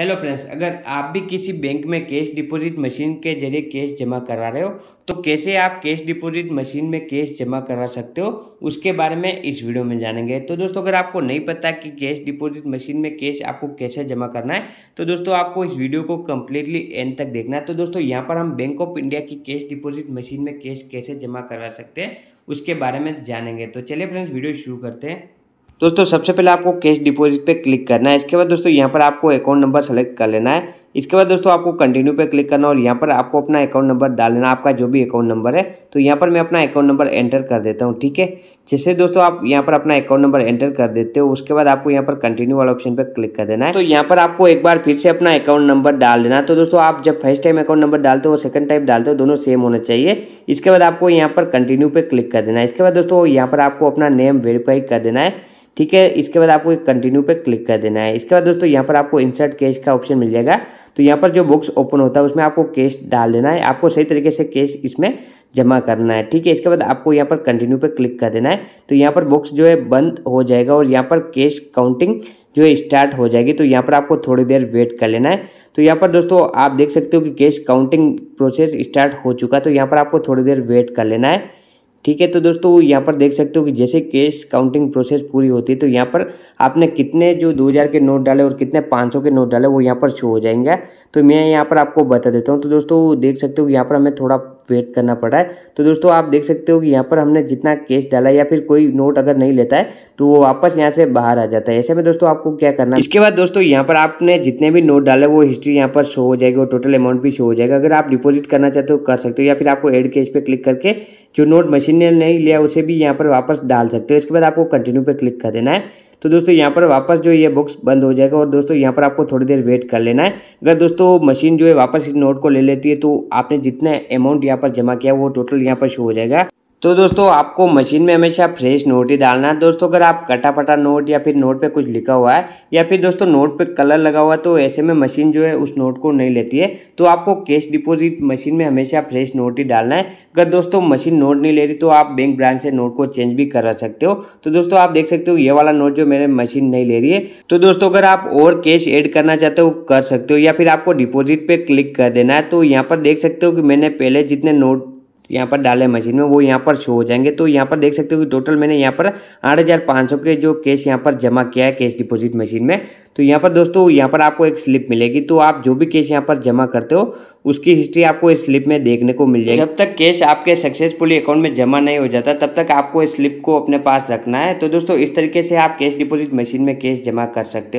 hello friends अगर आप भी किसी बैंक में कैश डिपॉजिट मशीन के जरिए कैश जमा करवा रहे हो तो कैसे आप कैश डिपॉजिट मशीन में कैश जमा करवा सकते हो उसके बारे में इस वीडियो में जानेंगे तो दोस्तों अगर आपको नहीं पता कि कैश डिपॉजिट मशीन में कैश आपको कैसे जमा करना है तो दोस्तों आपको इस वीडियो को कम्प्लीटली एंड तक देखना है तो दोस्तों यहाँ पर हम बैंक ऑफ इंडिया की कैश डिपॉजिट मशीन में कैश कैसे जमा करवा सकते हैं उसके बारे में जानेंगे तो चलिए फ्रेंड्स वीडियो शुरू करते हैं दोस्तों सबसे पहले आपको कैश डिपॉजिट पे क्लिक करना है इसके बाद दोस्तों यहाँ पर आपको अकाउंट नंबर सेलेक्ट कर लेना है इसके बाद दोस्तों आपको कंटिन्यू पे क्लिक करना और यहाँ पर आपको अपना अकाउंट नंबर डाल लेना आपका जो भी अकाउंट नंबर है तो यहाँ पर मैं अपना अकाउंट नंबर एंटर कर देता हूँ ठीक है जैसे दोस्तों आप यहाँ पर अपना अकाउंट नंबर एंटर कर देते हो उसके बाद आपको यहाँ पर कंटिन्यू वाला ऑप्शन पर क्लिक कर देना है तो यहाँ पर आपको एक बार फिर से अपना अकाउंट नंबर डाल देना तो दोस्तों आप जब फर्स्ट टाइम अकाउंट नंबर डालते हो सेकंड टाइम डालते हो दोनों सेम होना चाहिए इसके बाद आपको यहाँ पर कंटिन्यू पर क्लिक कर देना है इसके बाद दोस्तों यहाँ पर आपको अपना नेम वेरीफाई कर देना है ठीक है इसके बाद आपको कंटिन्यू पे क्लिक कर देना है इसके बाद दोस्तों यहाँ पर आपको इंसर्ट कैश का ऑप्शन मिल जाएगा तो यहाँ पर जो बुक्स ओपन होता है उसमें आपको कैश डाल देना है आपको सही तरीके से कैश इसमें जमा करना है ठीक है इसके बाद आपको यहाँ पर कंटिन्यू पे क्लिक कर देना है तो यहाँ पर बुक्स जो है बंद हो जाएगा और यहाँ पर कैश काउंटिंग जो है स्टार्ट हो जाएगी तो यहाँ पर आपको थोड़ी देर वेट कर लेना है तो यहाँ पर दोस्तों आप देख सकते हो कि कैश काउंटिंग प्रोसेस स्टार्ट हो चुका तो यहाँ पर आपको थोड़ी देर वेट कर लेना है ठीक है तो दोस्तों यहाँ पर देख सकते हो कि जैसे केस काउंटिंग प्रोसेस पूरी होती है तो यहाँ पर आपने कितने जो 2000 के नोट डाले और कितने 500 के नोट डाले वो यहाँ पर शो हो जाएंगे तो मैं यहाँ पर आपको बता देता हूँ तो दोस्तों देख सकते हो यहाँ पर हमें थोड़ा वेट करना पड़ा है तो दोस्तों आप देख सकते हो कि यहाँ पर हमने जितना कैश डाला या फिर कोई नोट अगर नहीं लेता है तो वो वापस यहाँ से बाहर आ जाता है ऐसे में दोस्तों आपको क्या करना है इसके बाद दोस्तों यहाँ पर आपने जितने भी नोट डाले वो हिस्ट्री यहाँ पर शो हो जाएगी और टोटल अमाउंट भी शो हो जाएगा अगर आप डिपोजिट करना चाहते हो कर सकते हो या फिर आपको एड कैश पर क्लिक करके जो नोट मशीन ने नहीं लिया उसे भी यहाँ पर वापस डाल सकते हो इसके बाद आपको कंटिन्यू पर क्लिक कर देना है तो दोस्तों यहाँ पर वापस जो ये बुक्स बंद हो जाएगा और दोस्तों यहाँ पर आपको थोड़ी देर वेट कर लेना है अगर दोस्तों मशीन जो है वापस इस नोट को ले लेती है तो आपने जितना अमाउंट यहाँ पर जमा किया वो टोटल यहाँ पर शो हो जाएगा तो दोस्तों आपको मशीन में हमेशा फ्रेश नोट ही डालना है दोस्तों अगर आप कटा पटा नोट या फिर नोट पे कुछ लिखा हुआ है या फिर दोस्तों नोट पे कलर लगा हुआ है तो ऐसे में मशीन जो है उस नोट को नहीं लेती है तो आपको कैश डिपॉजिट मशीन में हमेशा फ्रेश नोट ही डालना है अगर दोस्तों मशीन नोट नहीं ले रही तो आप बैंक ब्रांच से नोट को चेंज भी करा सकते हो तो दोस्तों आप देख सकते हो ये वाला नोट जो मेरे मशीन नहीं ले रही है तो दोस्तों अगर आप और कैश एड करना चाहते हो कर सकते हो या फिर आपको डिपोज़िट पर क्लिक कर देना है तो यहाँ पर देख सकते हो कि मैंने पहले जितने नोट यहाँ पर डाले मशीन में वो यहाँ पर शो हो जाएंगे तो यहाँ पर देख सकते हो कि टोटल मैंने यहाँ पर आठ के जो कैश यहाँ पर जमा किया है कैश डिपोजिट मशीन में तो यहाँ पर दोस्तों यहाँ पर आपको एक स्लिप मिलेगी तो आप जो भी कैश यहाँ पर जमा करते हो उसकी हिस्ट्री आपको इस स्लिप में देखने को मिल जाएगी जब तक कैश आपके सक्सेसफुली अकाउंट में जमा नहीं हो जाता तब तक आपको इस स्लिप को अपने पास रखना है तो दोस्तों इस तरीके से आप कैश डिपोजिट मशीन में कैश जमा कर सकते हो